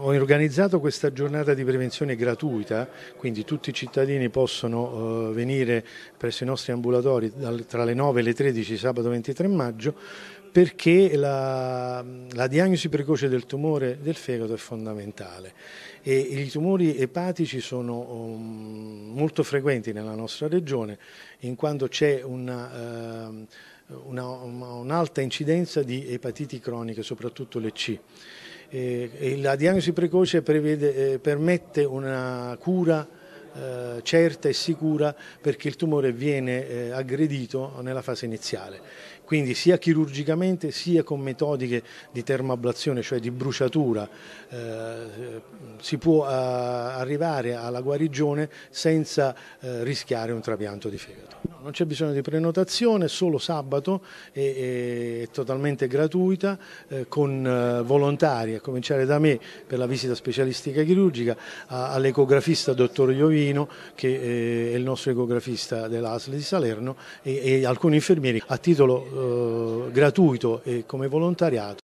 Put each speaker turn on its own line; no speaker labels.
ho organizzato questa giornata di prevenzione gratuita, quindi tutti i cittadini possono eh, venire presso i nostri ambulatori dal, tra le 9 e le 13 sabato 23 maggio perché la, la, diagnosi precoce del tumore del fegato è fondamentale e i tumori epatici sono um, molto frequenti nella nostra regione in quanto c'è una... Uh, un'alta incidenza di epatiti croniche, soprattutto le C. Eh, e la diagnosi precoce prevede, eh, permette una cura eh, certa e sicura perché il tumore viene eh, aggredito nella fase iniziale. Quindi sia chirurgicamente sia con metodiche di termoablazione, cioè di bruciatura, eh, si può eh, arrivare alla guarigione senza eh, rischiare un trapianto di fegato. non c'è bisogno di prenotazione, solo sabato è, è, è totalmente gratuita, con volontari, a cominciare da me per la visita specialistica chirurgica, all'ecografista dottor Iovini Marino che eh, è il nostro ecografista dell'ASL di Salerno e, e, alcuni infermieri a titolo eh, gratuito e come volontariato.